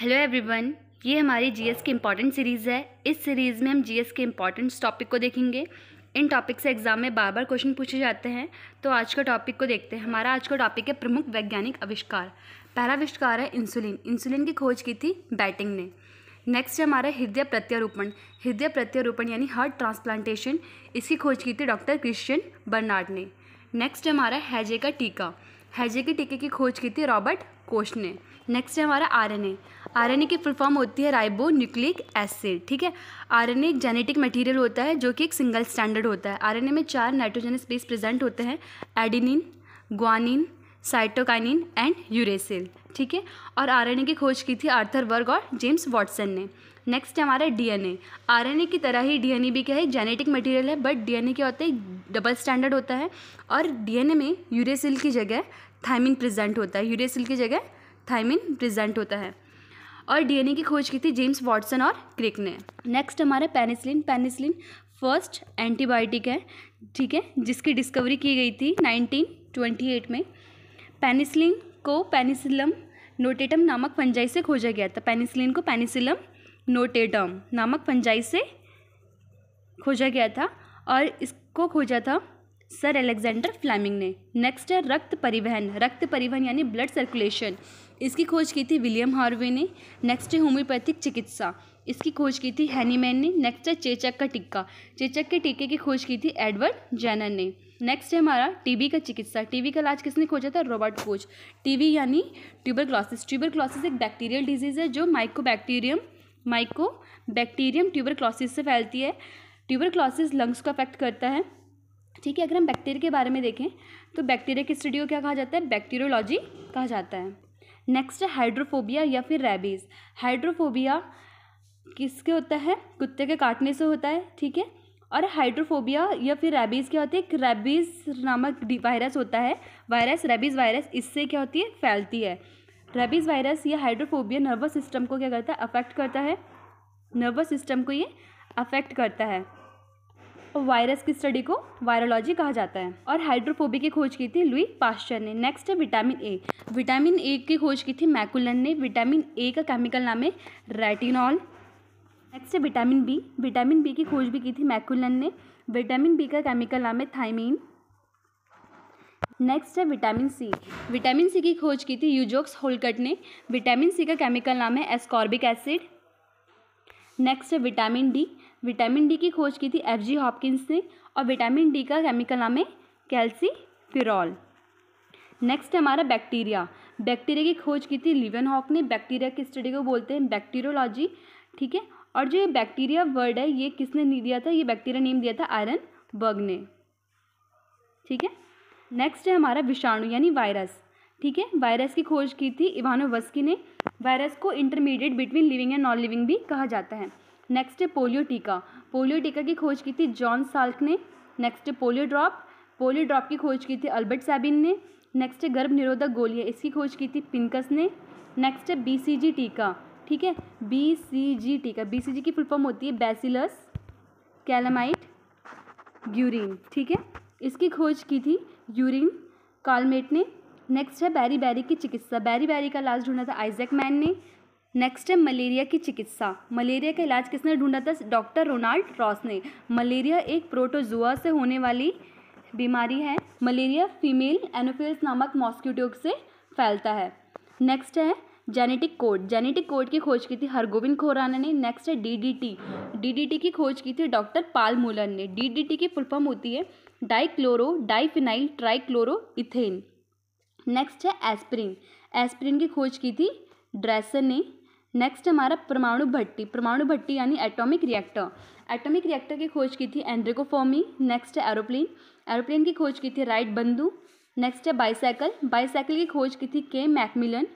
hello everyone ये हमारी GS की इम्पॉर्टेंट सीरीज़ है इस सीरीज़ में हम जीएस के इम्पॉर्टेंट टॉपिक को देखेंगे इन टॉपिक से एग्जाम में बार बार क्वेश्चन पूछे जाते हैं तो आज का टॉपिक को देखते हैं हमारा आज का टॉपिक है प्रमुख वैज्ञानिक आविष्कार पहला आविष्कार है इंसुलिन इंसुलिन की खोज की थी बैटिंग ने नेक्स्ट है हमारा हृदय प्रत्यारोपण हृदय प्रत्यारोपण यानी हार्ट ट्रांसप्लांटेशन इसकी खोज की थी डॉक्टर क्रिश्चियन बर्नार्ड ने नेक्स्ट हमारा हैजे का टीका हैजे के टीके की खोज की थी रॉबर्ट कोश ने नेक्स्ट है हमारा आरएनए आरएनए की फुल फॉर्म होती है राइबो न्यूक्लिक एसिड ठीक है आरएनए एक जेनेटिक मटेरियल होता है जो कि एक सिंगल स्टैंडर्ड होता है आरएनए में चार नाइट्रोजन स्पेस प्रेजेंट होते हैं adenine guanine cytokinin and uracil ठीक है और आरएनए की खोज की थी आर्थर वर्ग और जेम्स वॉटसन ने नेक्स्ट है हमारा डीएनए आरएनए की तरह ही डीएनए भी क्या है जेनेटिक मटेरियल है बट डीएनए क्या होता है डबल स्टैंडर्ड होता है और डीएनए में यूरेसिल की जगह थाइमिन प्रेजेंट होता है यूरेसिल की जगह थाइमिन प्रेजेंट होता है और डीएनए की खोज की थी जेम्स वॉटसन और क्रिक ने नेक्स्ट हमारा पेनिसिलिन पेनिसिलिन फर्स्ट एंटीबायोटिक है ठीक है जिसकी डिस्कवरी की गई थी 1928 में पेनिसिलिन को पेनिसिलम नोटेटम नामक फंजाई से खोजा गया था पेनिसिलिन को पेनिसिलम नोटेटम नामक फंजाई से खोजा गया था और इसको खोजा था सर एलेक्जेंडर फ्लैमिंग ने नेक्स्ट है रक्त परिवहन रक्त परिवहन यानी ब्लड सर्कुलेशन इसकी खोज की थी विलियम हार्वे ने नेक्स्ट है होम्योपैथिक चिकित्सा इसकी खोज की थी हैनीमैन ने नेक्स्ट है चेचक का टिक्का चेचक के टीके की खोज की थी एडवर्ड जैनर ने नेक्स्ट है हमारा टीबी का चिकित्सा टीबी का इलाज किसने खोजा था रॉबर्ट कोच टीबी यानी ट्यूबर क्लासिस ट्यूबर क्लासिस एक बैक्टीरियल डिजीज़ है जो mycobacterium mycobacterium tuberculosis से फैलती है ट्यूबर क्लासिस लंग्स को अफेक्ट करता है ठीक है अगर हम बैक्टीरिया के बारे में देखें तो बैक्टीरिया की स्टडी को क्या कहा जाता है बैक्टीरियोलॉजी कहा जाता है नेक्स्ट है हाइड्रोफोबिया या फिर रेबीज़ हाइड्रोफोबिया किसके होता है कुत्ते के काटने से होता है ठीक है और हाइड्रोफोबिया या फिर रेबीज़ क्या होती है एक रेबीज़ नामक वायरस होता है वायरस रेबीज़ वायरस इससे क्या होती है फैलती है रेबीज़ वायरस या हाइड्रोफोबिया नर्वस सिस्टम को क्या करता है अफेक्ट करता है नर्वस सिस्टम को ये अफेक्ट करता है वायरस की स्टडी को वायरोलॉजी कहा जाता है और हाइड्रोफोबी की खोज की थी लुई पास्चर ने नेक्स्ट है विटामिन ए विटामिन ए की खोज की थी मैकुलन ने विटामिन ए का केमिकल नाम है रेटिनॉल नेक्स्ट है विटामिन बी विटामिन बी की खोज भी की थी मैकुलन ने विटामिन बी का केमिकल नाम है थाइमीन नेक्स्ट है विटामिन सी विटामिन सी की खोज की थी यूजोक्स होलकट ने विटामिन सी का केमिकल नाम है एस्कॉर्बिक एसिड नेक्स्ट है विटामिन डी विटामिन डी की खोज की थी एफ जी हॉपकिंस ने और विटामिन डी का केमिकल नाम है फिरॉल नेक्स्ट हमारा बैक्टीरिया बैक्टीरिया की खोज की थी लिवन हॉक ने बैक्टीरिया की स्टडी को बोलते हैं बैक्टीरियोलॉजी ठीक है और जो ये बैक्टीरिया वर्ड है ये किसने नहीं दिया था ये बैक्टीरिया नेम दिया था आयरन बर्ग ने ठीक है नेक्स्ट है हमारा विषाणु यानी वायरस ठीक है वायरस की खोज की थी इवानोवस्की ने वायरस को intermediate between living and non living भी कहा जाता है नेक्स्ट है पोलियो टीका पोलियो टीका की खोज की थी जॉन साल्क ने नेक्स्ट है पोलियो ड्रॉप पोलियो ड्रॉप की खोज की थी अल्बर्ट सैबिन ने नेक्स्ट है गर्भ निरोधक गोलियाँ इसकी खोज की थी पिंकस ने नेक्स्ट है बीसीजी टीका ठीक है बीसीजी टीका बीसीजी की फुल फॉर्म होती है बेसिलस कैलमाइट यूरिन ठीक है इसकी खोज की थी यूरिन कालमेट ने नेक्स्ट है बैरी बैरी की चिकित्सा बैरी बैरी का लास्ट ढूंढा था आइजैक मैन ने नेक्स्ट है मलेरिया की चिकित्सा मलेरिया का इलाज किसने ढूंढा था डॉक्टर रोनाल्ड रॉस ने मलेरिया एक प्रोटोजुआ से होने वाली बीमारी है मलेरिया फीमेल एनोफिल्स नामक मॉस्क्यूटो से फैलता है नेक्स्ट है जेनेटिक कोड जेनेटिक कोड की खोज की थी हरगोविंद खोराना ने नेक्स्ट है डीडीटी डीडीटी की खोज की थी डॉक्टर पाल मूलन ने डीडीटी की फुल होती है dichloro diphenyl trichloro ethane next है एस्प्रिन एस्प्रिन की खोज की थी ड्रेसन ने नेक्स्ट हमारा परमाणु भट्टी परमाणु भट्टी यानी एटॉमिक रिएक्टर एटॉमिक रिएक्टर की खोज की थी एंड्रिको फॉर्मी नेक्स्ट है एरोप्लेन एरोप्लेन की खोज की थी राइट बंधु नेक्स्ट है बाईसाइकिल बाईसाइकिल की खोज की थी के मैकमिलन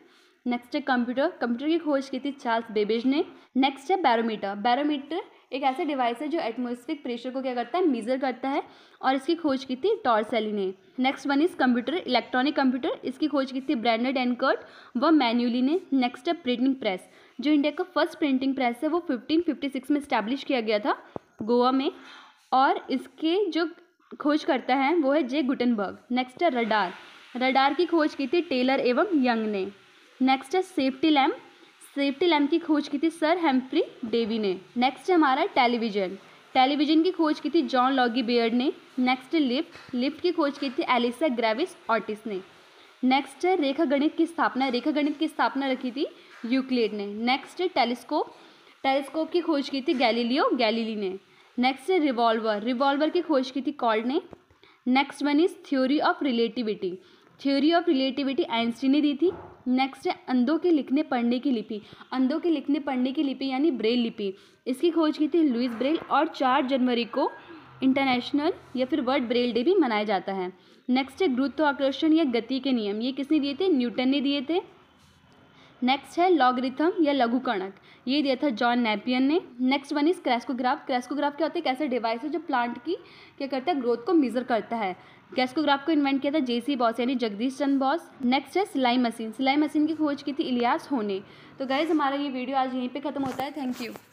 नेक्स्ट है कंप्यूटर कंप्यूटर की खोज की थी चार्ल्स बेबेज ने नेक्स्ट है बैरोमीटर बैरोमीटर एक ऐसे डिवाइस है जो एटमोस्फिक प्रेशर को क्या करता है मेज़र करता है और इसकी खोज की थी टॉर्सेली ने next one is computer electronic computer इसकी खोज की थी ब्रांडेड एंड कर्ट व मैन्यूली ने नेक्स्ट है प्रिंटिंग प्रेस जो इंडिया का फर्स्ट प्रिंटिंग प्रेस है वो 1556 में इस्टेब्लिश किया गया था गोवा में और इसके जो खोज करता है वो है जे गुटनबर्ग नेक्स्ट है रडार रडार की खोज की थी टेलर एवं यंग ने नेक्स्ट है सेफ्टी लैम्प सेफ्टी लैम्प की खोज की थी सर हेम्फ्री डेवी ने नेक्स्ट हमारा टेलीविजन टेलीविजन की खोज की थी जॉन लॉगी बेयर्ड ने नेक्स्ट लिफ्ट लिफ्ट की खोज की थी एलिसा ग्रेविस ऑटिस ने नेक्स्ट है रेखा गणित की स्थापना रेखा गणित की स्थापना रखी थी यूक्लिड ने नेक्स्ट है टेलीस्कोप टेलीस्कोप की खोज की थी गैलीलियो गैलीली ने नेक्स्ट है रिवॉल्वर रिवॉल्वर की खोज की थी कॉल्ड ने next one is theory of relativity theory of relativity Einstein ने दी थी नेक्स्ट है अंधों के लिखने पढ़ने की लिपि अंधों के लिखने पढ़ने की लिपि यानी ब्रेल लिपि इसकी खोज की थी लुइस ब्रेल और चार जनवरी को इंटरनेशनल या फिर वर्ल्ड ब्रेल डे भी मनाया जाता है नेक्स्ट है गुरुत्वाकर्षण या गति के नियम ये किसने दिए थे न्यूटन ने दिए थे नेक्स्ट है लॉगरिथम या लघुकणक ये दिया था जॉन नेपियन ने next one is crescograph crescograph क्या होता है एक ऐसा डिवाइस है जो प्लांट की क्या करता है ग्रोथ को मेजर करता है क्रेस्कोग्राफ को इन्वेंट किया था जे सी बॉस यानी जगदीश चंद बॉस नेक्स्ट है सिलाई मशीन सिलाई मशीन की खोज की थी इलियास होने तो गाइज हमारा ये वीडियो आज यहीं पर खत्म होता है थैंक यू